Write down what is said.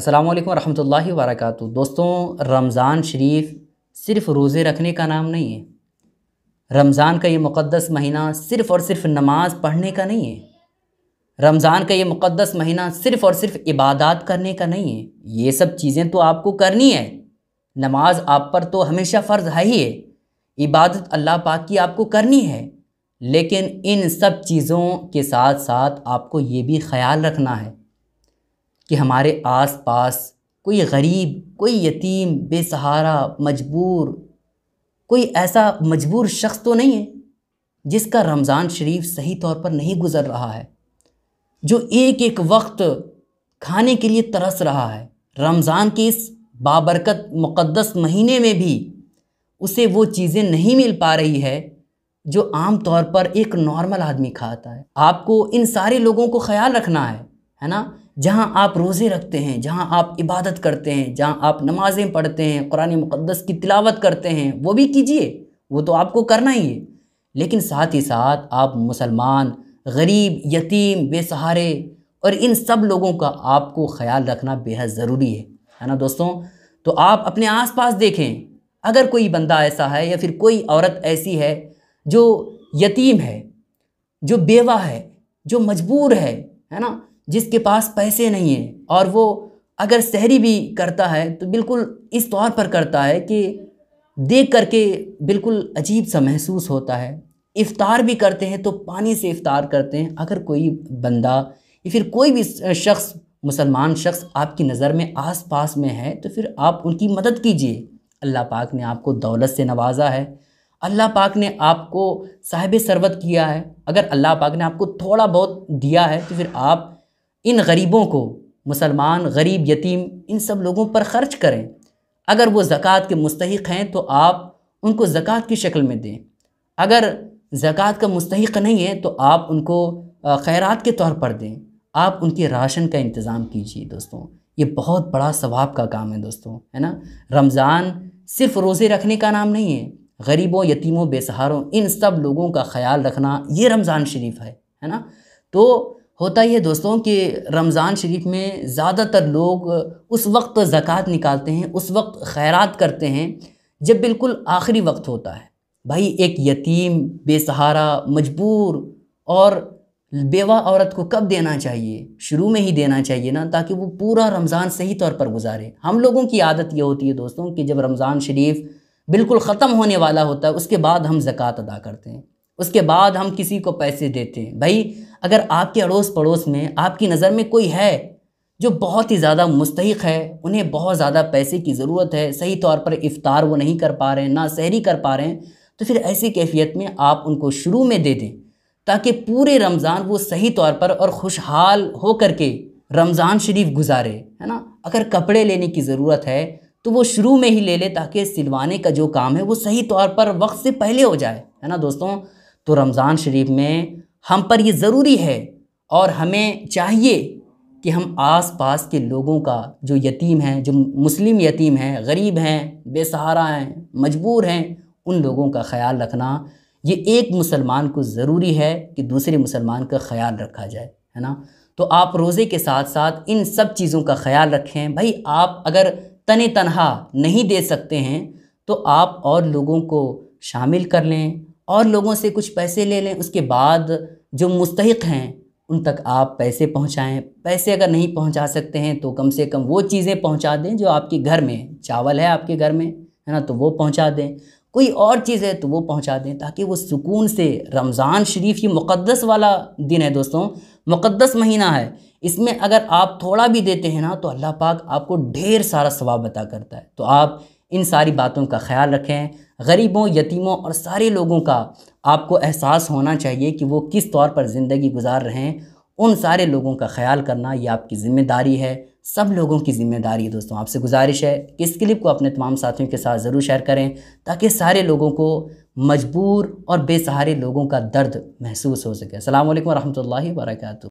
अस्सलाम वालेकुम रहमतुल्लाहि व बरकातहू दोस्तों रमज़ान शरीफ सिर्फ़ रोज़े रखने का नाम नहीं है रमज़ान का ये मुक़दस महीना सिर्फ़ और सिर्फ़ नमाज़ पढ़ने का नहीं है रमज़ान का ये मुक़दस महीना सिर्फ़ और सिर्फ़ इबादत करने का नहीं है ये सब चीज़ें तो आपको करनी है नमाज आप पर तो हमेशा फ़र्ज़ है ही है इबादत अल्लाह पाक की आपको करनी है लेकिन इन सब चीज़ों के साथ साथ आपको ये भी ख्याल रखना है कि हमारे आस पास कोई गरीब कोई यतीम बेसहारा मजबूर कोई ऐसा मजबूर शख्स तो नहीं है जिसका रमज़ान शरीफ सही तौर पर नहीं गुज़र रहा है जो एक एक वक्त खाने के लिए तरस रहा है रमज़ान के इस बाबरकत मुक़दस महीने में भी उसे वो चीज़ें नहीं मिल पा रही है जो आम तौर पर एक नॉर्मल आदमी खाता है आपको इन सारे लोगों को ख्याल रखना है है ना जहाँ आप रोज़े रखते हैं जहाँ आप इबादत करते हैं जहाँ आप नमाज़ें पढ़ते हैं कुरान मुक़दस की तिलावत करते हैं वो भी कीजिए वो तो आपको करना ही है लेकिन साथ ही साथ आप मुसलमान गरीब यतीम बेसहारे और इन सब लोगों का आपको ख्याल रखना बेहद ज़रूरी है है ना दोस्तों तो आप अपने आसपास देखें अगर कोई बंदा ऐसा है या फिर कोई औरत ऐसी है जो यतीम है जो बेवा है जो मजबूर है है ना जिसके पास पैसे नहीं है और वो अगर शहरी भी करता है तो बिल्कुल इस तौर पर करता है कि देख करके बिल्कुल अजीब सा महसूस होता है इफ़ार भी करते हैं तो पानी से इफ़ार करते हैं अगर कोई बंदा या फिर कोई भी शख्स मुसलमान शख्स आपकी नज़र में आस पास में है तो फिर आप उनकी मदद कीजिए अल्लाह पाक ने आपको दौलत से नवाजा है अल्लाह पाक ने आपको साहिब सरबत किया है अगर अल्लाह पाक ने आपको थोड़ा बहुत दिया है तो फिर आप इन गरीबों को मुसलमान गरीब यतीम इन सब लोगों पर ख़र्च करें अगर वो ज़क़़त के मुस्तक हैं तो आप उनको ज़क़़त की शक्ल में दें अगर ज़क़़त का मुस्तक नहीं है तो आप उनको खैरात के तौर पर दें आप उनके राशन का इंतज़ाम कीजिए दोस्तों ये बहुत बड़ा सवाब का काम है दोस्तों है ना रमज़ान सिर्फ रोज़े रखने का नाम नहीं है गरीबों यतीमों बेसहारों इन सब लोगों का ख्याल रखना ये रमज़ान शरीफ है है ना तो होता यह दोस्तों कि रमज़ान शरीफ में ज़्यादातर लोग उस वक्त ज़क़़त निकालते हैं उस वक्त खैरात करते हैं जब बिल्कुल आखिरी वक्त होता है भाई एक यतीम बेसहारा मजबूर और बेवा औरत को कब देना चाहिए शुरू में ही देना चाहिए ना ताकि वो पूरा रमज़ान सही तौर पर गुजारे हम लोगों की आदत यह होती है दोस्तों कि जब रमज़ान शरीफ बिल्कुल ख़त्म होने वाला होता है उसके बाद हम ज़क़़त अदा करते हैं उसके बाद हम किसी को पैसे देते हैं भाई अगर आपके अड़ोस पड़ोस में आपकी नज़र में कोई है जो बहुत ही ज़्यादा मुस्तक है उन्हें बहुत ज़्यादा पैसे की ज़रूरत है सही तौर पर इफ़ार वो नहीं कर पा रहे हैं ना सहरी कर पा रहे हैं तो फिर ऐसी कैफियत में आप उनको शुरू में दे दें ताकि पूरे रमज़ान वो सही तौर पर और खुशहाल हो कर के रमज़ान शरीफ गुजारे है ना अगर कपड़े लेने की ज़रूरत है तो वो शुरू में ही ले ले ताकि सिलवाने का जो काम है वो सही तौर पर वक्त से पहले हो जाए है ना दोस्तों तो रमज़ान शरीफ में हम पर ये ज़रूरी है और हमें चाहिए कि हम आस पास के लोगों का जो यतीम हैं जो मुस्लिम यतीम हैं गरीब हैं बेसहारा हैं मजबूर हैं उन लोगों का ख्याल रखना ये एक मुसलमान को ज़रूरी है कि दूसरे मुसलमान का ख्याल रखा जाए है ना तो आप रोज़े के साथ साथ इन सब चीज़ों का ख्याल रखें भाई आप अगर तन तनहा नहीं दे सकते हैं तो आप और लोगों को शामिल कर लें और लोगों से कुछ पैसे ले लें उसके बाद जो मुस्तक हैं उन तक आप पैसे पहुंचाएं पैसे अगर नहीं पहुंचा सकते हैं तो कम से कम वो चीज़ें पहुंचा दें जो आपके घर में चावल है आपके घर में है ना तो वो पहुंचा दें कोई और चीज़ है तो वो पहुंचा दें ताकि वो सुकून से रमज़ान शरीफ ये मुक़दस वाला दिन है दोस्तों मुक़दस महीना है इसमें अगर आप थोड़ा भी देते हैं ना तो अल्लाह पाक आपको ढेर सारा स्वाब अता करता है तो आप इन सारी बातों का ख्याल रखें गरीबों यतीमों और सारे लोगों का आपको एहसास होना चाहिए कि वो किस तौर पर ज़िंदगी गुजार रहे हैं उन सारे लोगों का ख्याल करना ये आपकी ज़िम्मेदारी है सब लोगों की ज़िम्मेदारी है दोस्तों आपसे गुजारिश है इस क्लिप को अपने तमाम साथियों के साथ ज़रूर शेयर करें ताकि सारे लोगों को मजबूर और बेसहारे लोगों का दर्द महसूस हो सके अल्लाम वरहमल वर्का